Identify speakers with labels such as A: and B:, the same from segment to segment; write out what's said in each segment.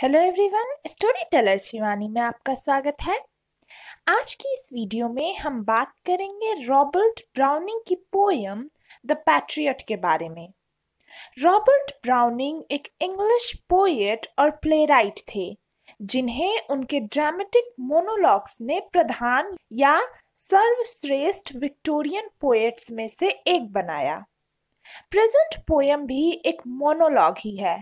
A: Hello everyone story teller Shivani में आपका स्वागत है आज की इस वीडियो में हम बात करेंगे रॉबर्ट ब्राउनिंग की पोयम द पैट्रियट के बारे में रॉबर्ट ब्राउनिंग एक इंग्लिश पोएट और प्लेराइट थे जिन्हें उनके ड्रामेटिक मोनोलॉग्स ने प्रधान या सर्वश्रेष्ठ विक्टोरियन पोएट्स में से एक बनाया प्रेजेंट पोयम भी एक मोनोलॉग ही है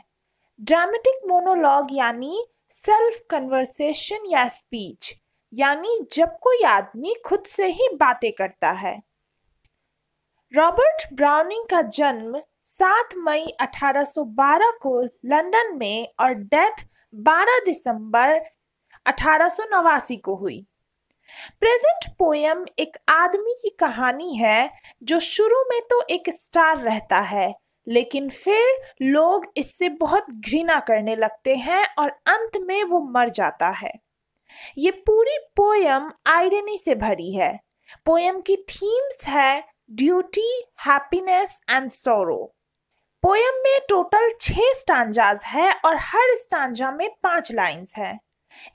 A: ड्रामेटिक मोनोलॉग यानी सेल्फ कन्वर्सेशन या स्पीच यानी जब कोई आदमी खुद से ही बातें करता है रॉबर्ट ब्राउनिंग का जन्म 7 मई 1812 को लंदन में और डेथ 12 दिसंबर अठारह को हुई प्रेजेंट पोयम एक आदमी की कहानी है जो शुरू में तो एक स्टार रहता है लेकिन फिर लोग इससे बहुत घृणा करने लगते हैं और अंत में वो मर जाता है ये पूरी पोयम आयरनी से भरी है पोयम की थीम्स है duty happiness and sorrow poem में टोटल छ स्टांजाज है और हर स्टांजा में पांच लाइंस है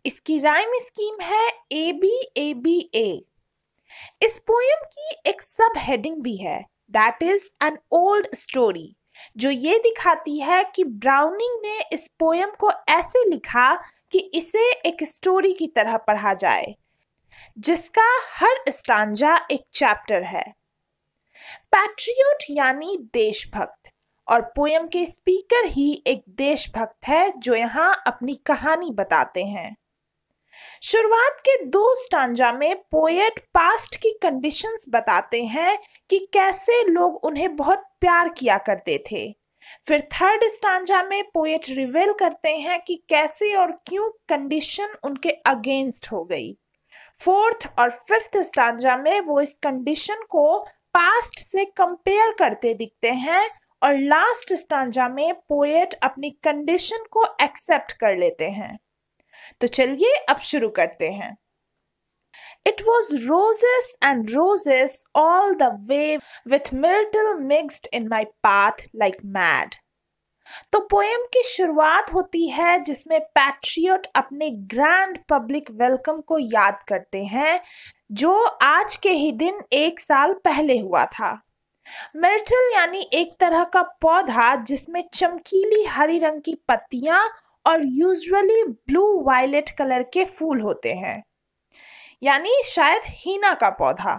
A: इसकी राइम स्कीम है ए बी ए बी ए इस पोयम की एक सब हेडिंग भी है that is an old story जो ये दिखाती है कि ब्राउनिंग ने इस पोयम को ऐसे लिखा कि इसे एक स्टोरी की तरह पढ़ा जाए जिसका हर स्टांजा एक चैप्टर है पैट्रियोट यानी देशभक्त और पोयम के स्पीकर ही एक देशभक्त है जो यहाँ अपनी कहानी बताते हैं शुरुआत के दो स्टांजा में पोएट पास्ट की कंडीशंस बताते हैं कि कैसे लोग उन्हें बहुत प्यार किया करते थे फिर थर्ड स्टांजा में पोएट रिवेल करते हैं कि कैसे और क्यों कंडीशन उनके अगेंस्ट हो गई फोर्थ और फिफ्थ स्टांजा में वो इस कंडीशन को पास्ट से कंपेयर करते दिखते हैं और लास्ट स्टांजा में पोएट अपनी कंडीशन को एक्सेप्ट कर लेते हैं तो चलिए अब शुरू करते हैं it was roses and roses all the way with myrtle mixed in my path like mad तो पोएम की शुरुआत होती है जिसमें पैट्रियट अपने ग्रैंड पब्लिक वेलकम को याद करते हैं जो आज के ही दिन एक साल पहले हुआ था मिर्टल यानी एक तरह का पौधा जिसमें चमकीली हरी रंग की पत्तियां और यूजुअली ब्लू वायलेट कलर के फूल होते हैं यानी शायद हीना का पौधा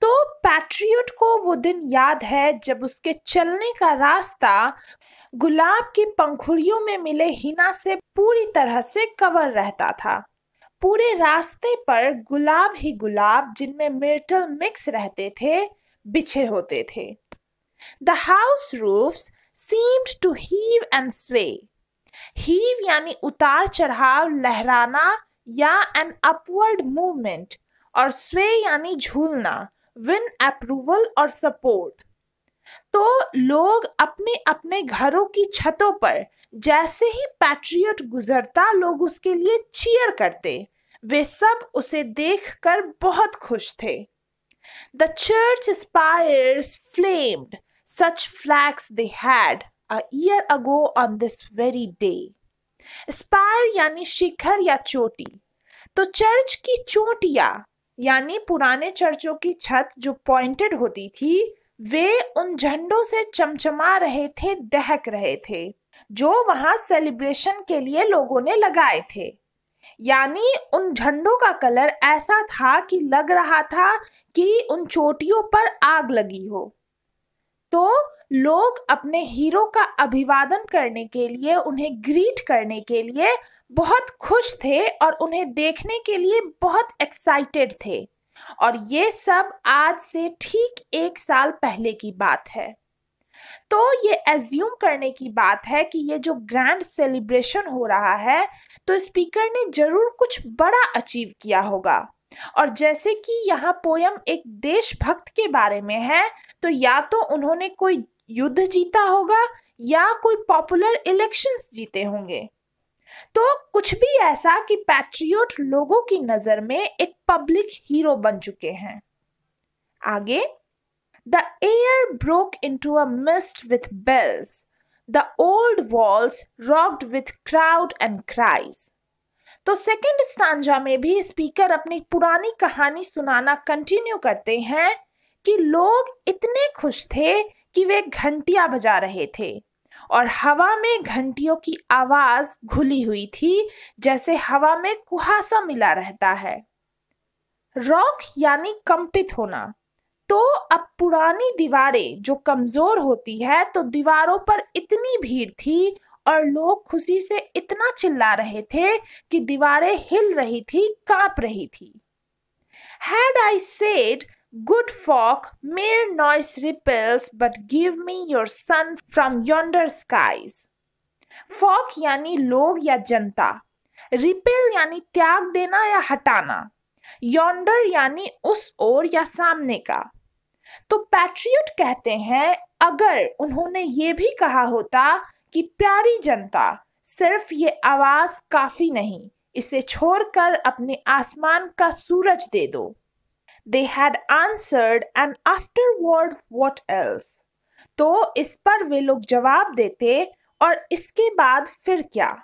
A: तो पैट्रियट को वो दिन याद है जब उसके चलने का रास्ता गुलाब की पंखुड़ियों में मिले हीना से पूरी तरह से कवर रहता था पूरे रास्ते पर गुलाब ही गुलाब जिनमें मिर्टल मिक्स रहते थे बिछे होते थे the house roofs seemed to heave and sway heave यानी उतार चढ़ाव लहराना या एन अपवर्ड मूवमेंट और स्वे यानी झूलना विन अप्रूवल और सपोर्ट तो लोग अपने अपने घरों की छतों पर जैसे ही पैट्रियट गुजरता लोग उसके लिए चीयर करते वे सब उसे देखकर बहुत खुश थे the church spires flamed such flags they had a year ago on this very day Spire यानी शिखर या चोटी तो चर्च की चोटियां यानी पुराने चर्चों की छत जो पॉइंटेड होती थी वे उन झंडों से चमचमा रहे थे दहक रहे थे जो वहां सेलिब्रेशन के लिए लोगों ने लगाए थे यानी उन झंडों का कलर ऐसा था कि लग रहा था कि उन चोटियों पर आग लगी हो तो लोग अपने हीरो का अभिवादन करने के लिए उन्हें ग्रीट करने के लिए बहुत खुश थे और उन्हें देखने के लिए बहुत एक्साइटेड थे और ये सब आज से ठीक एक साल पहले की बात है तो ये एज्यूम करने की बात है कि ये जो ग्रैंड सेलिब्रेशन हो रहा है तो स्पीकर ने जरूर कुछ बड़ा अचीव किया होगा और जैसे कि यहाँ पोयम एक देशभक्त के बारे में है तो या तो उन्होंने कोई युद्ध जीता होगा या कोई पॉपुलर इलेक्शंस जीते होंगे तो कुछ भी ऐसा कि पैट्रियोट लोगों की नजर में एक पब्लिक हीरो बन चुके हैं आगे the air broke into a mist with bells the old walls rocked with crowd and cries तो सेकेंड स्टांजा में भी स्पीकर अपनी पुरानी कहानी सुनाना कंटिन्यू करते हैं कि लोग इतने खुश थे कि वे घंटियां बजा रहे थे और हवा में घंटियों की आवाज घुली हुई थी जैसे हवा में कुहासा मिला रहता है रॉक यानी कंपित होना तो अब पुरानी दीवारें जो कमजोर होती है तो दीवारों पर इतनी भीड़ थी और लोग खुशी से इतना चिल्ला रहे थे कि दीवारें हिल रही थी कांप रही थी had I said Good folk, mere noise repels, but give me your sun from yonder skies. Folk यानी लोग या जनता रिपेल यानी त्याग देना या हटाना यॉन्डर यानी उस ओर या सामने का तो पैट्रियट कहते हैं अगर उन्होंने ये भी कहा होता कि प्यारी जनता सिर्फ ये आवाज काफी नहीं इसे छोड़कर अपने आसमान का सूरज दे दो they had answered and afterward what else तो इस पर वे लोग जवाब देते और इसके बाद फिर क्या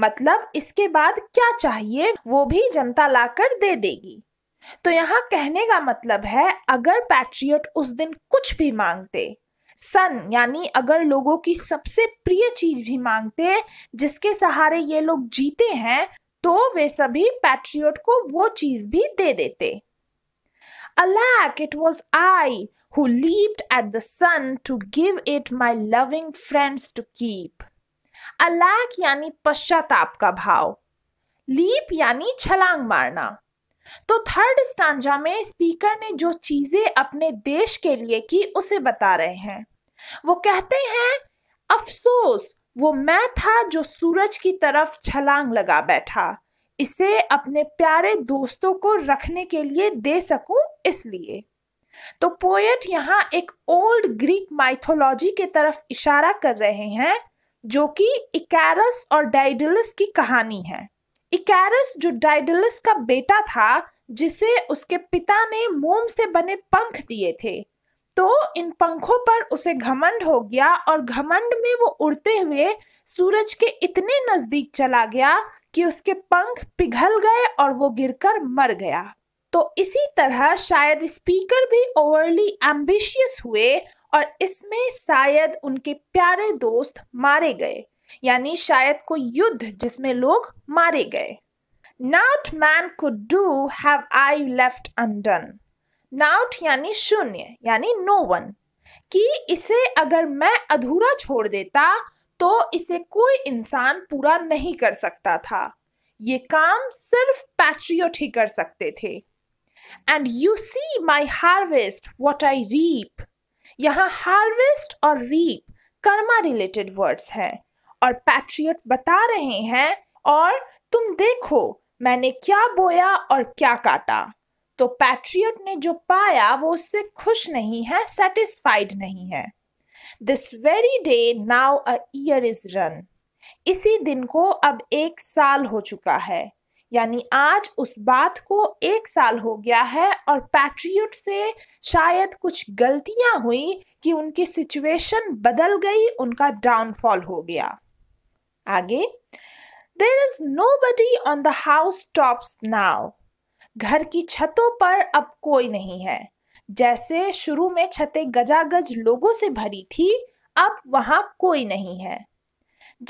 A: मतलब इसके बाद क्या चाहिए वो भी जनता लाकर दे देगी तो यहाँ कहने का मतलब है अगर पैट्रियट उस दिन कुछ भी मांगते सन यानी अगर लोगों की सबसे प्रिय चीज भी मांगते जिसके सहारे ये लोग जीते हैं तो वे सभी पैट्रियट को वो चीज भी दे देते Alack, it was I who leaped at the sun to give it my loving friends to keep. Alack yani पश्चाताप ka bhav. Leap yani chhalang marna. तो थर्ड स्टांजा में स्पीकर ने जो चीजें अपने देश के लिए की उसे बता रहे हैं वो कहते हैं अफसोस वो मैं था जो सूरज की तरफ छलांग लगा बैठा इसे अपने प्यारे दोस्तों को रखने के लिए दे सकूं इसलिए तो पोएट यहाँ एक ओल्ड ग्रीक माइथोलॉजी के तरफ इशारा कर रहे हैं जो कि इकैरस और डाइडलस की कहानी है इकैरस जो डाइडलस का बेटा था जिसे उसके पिता ने मोम से बने पंख दिए थे तो इन पंखों पर उसे घमंड हो गया और घमंड में वो उड़ते हुए सूरज के इतने नजदीक चला गया कि उसके पंख पिघल गए और वो गिरकर मर गया तो इसी तरह शायद स्पीकर भी ओवरली एम्बिशियस हुए और इसमें शायद उनके प्यारे दोस्त मारे गए यानी शायद कोई युद्ध जिसमें लोग मारे गए naught man could do have I left undone naught यानी शून्य यानी नो वन कि इसे अगर मैं अधूरा छोड़ देता तो इसे कोई इंसान पूरा नहीं कर सकता था ये काम सिर्फ पैट्रियट ही कर सकते थे and you see my harvest what I reap यहाँ हार्वेस्ट और रीप कर्मा रिलेटेड वर्ड्स हैं और पैट्रियट बता रहे हैं और तुम देखो मैंने क्या बोया और क्या काटा तो पैट्रियट ने जो पाया वो उससे खुश नहीं है सेटिस्फाइड नहीं है this very day now a year is run इसी दिन को अब एक साल हो चुका है यानी आज उस बात को एक साल हो गया है और पैट्रियट से शायद कुछ गलतियां हुई कि उनकी सिचुएशन बदल गई उनका डाउनफॉल हो गया आगे there is nobody on the house tops now घर की छतों पर अब कोई नहीं है जैसे शुरू में छतें गजागज लोगों से भरी थी अब वहां कोई नहीं है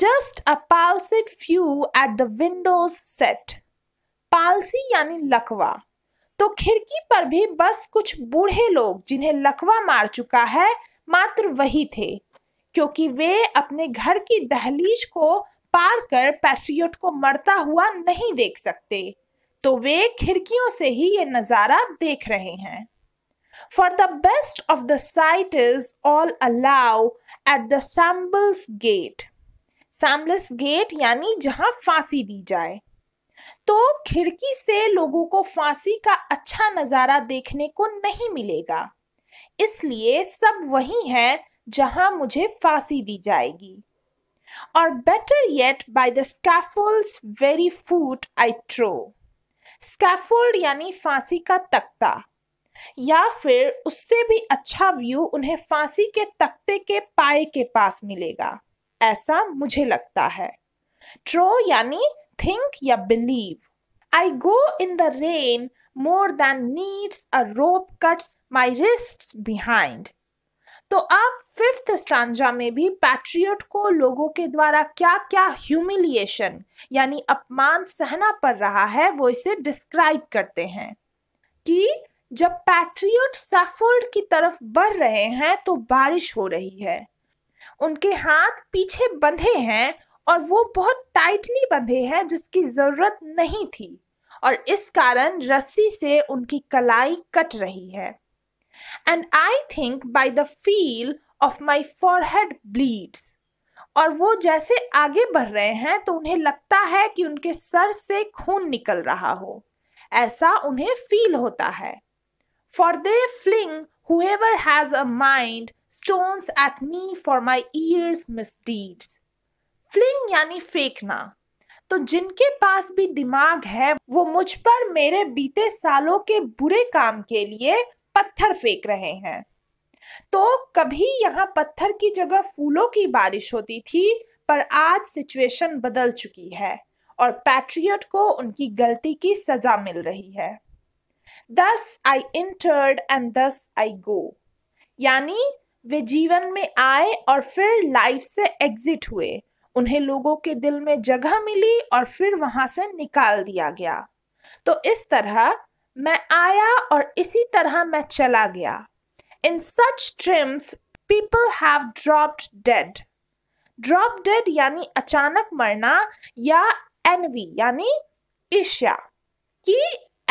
A: just a palsied few at the windows set palsy यानी लकवा तो खिड़की पर भी बस कुछ बूढ़े लोग जिन्हें लकवा मार चुका है मात्र वही थे क्योंकि वे अपने घर की दहलीज को पार कर पैट्रियट को मरता हुआ नहीं देख सकते तो वे खिड़कियों से ही ये नज़ारा देख रहे हैं For the best of the sight is all allow at the Shambles Gate. Shambles Gate यानी जहां फांसी दी जाए तो खिड़की से लोगों को फांसी का अच्छा नज़ारा देखने को नहीं मिलेगा इसलिए सब वही है जहां मुझे फांसी दी जाएगी और better yet by the scaffolds very foot I trow scaffold यानी फांसी का तख्ता या फिर उससे भी अच्छा व्यू उन्हें फांसी के तख्ते के पाए के पास मिलेगा ऐसा मुझे लगता है ट्रो यानी थिंक या believe I go in the rain more than needs a rope cuts my wrist behind तो आप फिफ्थ स्टांजा में भी पैट्रियट को लोगों के द्वारा क्या क्या ह्यूमिलिएशन यानी अपमान सहना पड़ रहा है वो इसे डिस्क्राइब करते हैं कि जब पैट्रियट सैफोल्ड की तरफ बढ़ रहे हैं तो बारिश हो रही है उनके हाथ पीछे बंधे हैं और वो बहुत टाइटली बंधे हैं जिसकी जरूरत नहीं थी और इस कारण रस्सी से उनकी कलाई कट रही है and I think by the feel of my forehead bleeds और वो जैसे आगे बढ़ रहे हैं तो उन्हें लगता है कि उनके सर से खून निकल रहा हो ऐसा उन्हें फील होता है For they fling whoever has a mind stones at me for my ears misdeeds. Fling यानी फेंकना तो जिनके पास भी दिमाग है वो मुझ पर मेरे बीते सालों के बुरे काम के लिए पत्थर फेंक रहे हैं तो कभी यहाँ पत्थर की जगह फूलों की बारिश होती थी पर आज सिचुएशन बदल चुकी है और पैट्रियट को उनकी गलती की सजा मिल रही है दस आई इंटर्ड एंड दस आई गो यानी वे जीवन में आए और फिर लाइफ से एग्जिट हुए उन्हें लोगों के दिल में जगह मिली और फिर वहां से निकाल दिया गया तो इस तरह मैं आया और इसी तरह मैं चला गया in such triumphs people have dropped dead drop dead यानी अचानक मरना या एनवी यानी ईर्ष्या कि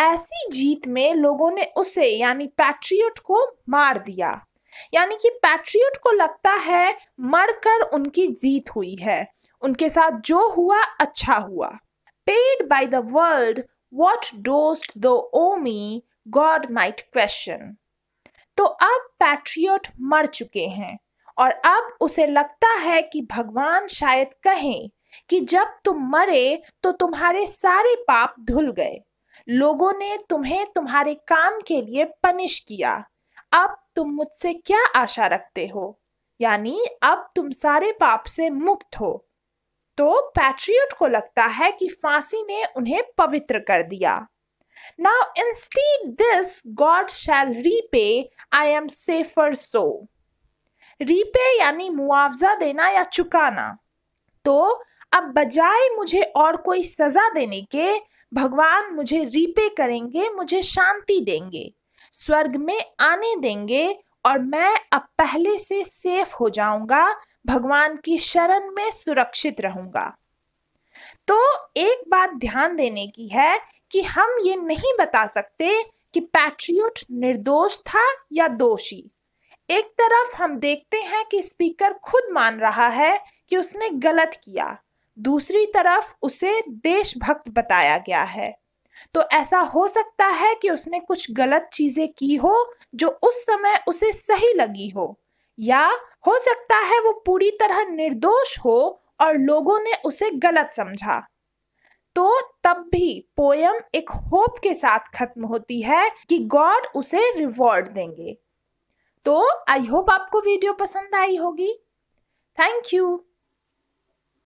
A: ऐसी जीत में लोगों ने उसे यानी पैट्रियट को मार दिया यानी कि पैट्रियट को लगता है मरकर उनकी जीत हुई है उनके साथ जो हुआ अच्छा हुआ paid by the world what dost thou owe me God might question तो अब पैट्रियट मर चुके हैं और अब उसे लगता है कि भगवान शायद कहें कि जब तुम मरे तो तुम्हारे सारे पाप धुल गए लोगों ने तुम्हें तुम्हारे काम के लिए पनिश किया अब तुम मुझसे क्या आशा रखते हो यानी अब तुम सारे पाप से मुक्त हो तो पैट्रियट को लगता है कि फांसी ने उन्हें पवित्र कर दिया now instead this God shall repay I am safer so repay यानी मुआवजा देना या चुकाना तो अब बजाय मुझे और कोई सजा देने के भगवान मुझे रीपे करेंगे मुझे शांति देंगे स्वर्ग में आने देंगे और मैं अब पहले से सेफ हो जाऊंगा भगवान की शरण में सुरक्षित रहूंगा तो एक बात ध्यान देने की है कि हम ये नहीं बता सकते कि पैट्रियोट निर्दोष था या दोषी एक तरफ हम देखते हैं कि स्पीकर खुद मान रहा है कि उसने गलत किया दूसरी तरफ उसे देशभक्त बताया गया है तो ऐसा हो सकता है कि उसने कुछ गलत चीजें की हो जो उस समय उसे सही लगी हो या हो सकता है वो पूरी तरह निर्दोष हो और लोगों ने उसे गलत समझा तो तब भी पोयम एक होप के साथ खत्म होती है कि गॉड उसे रिवॉर्ड देंगे तो आई होप आपको वीडियो पसंद आई होगी थैंक यू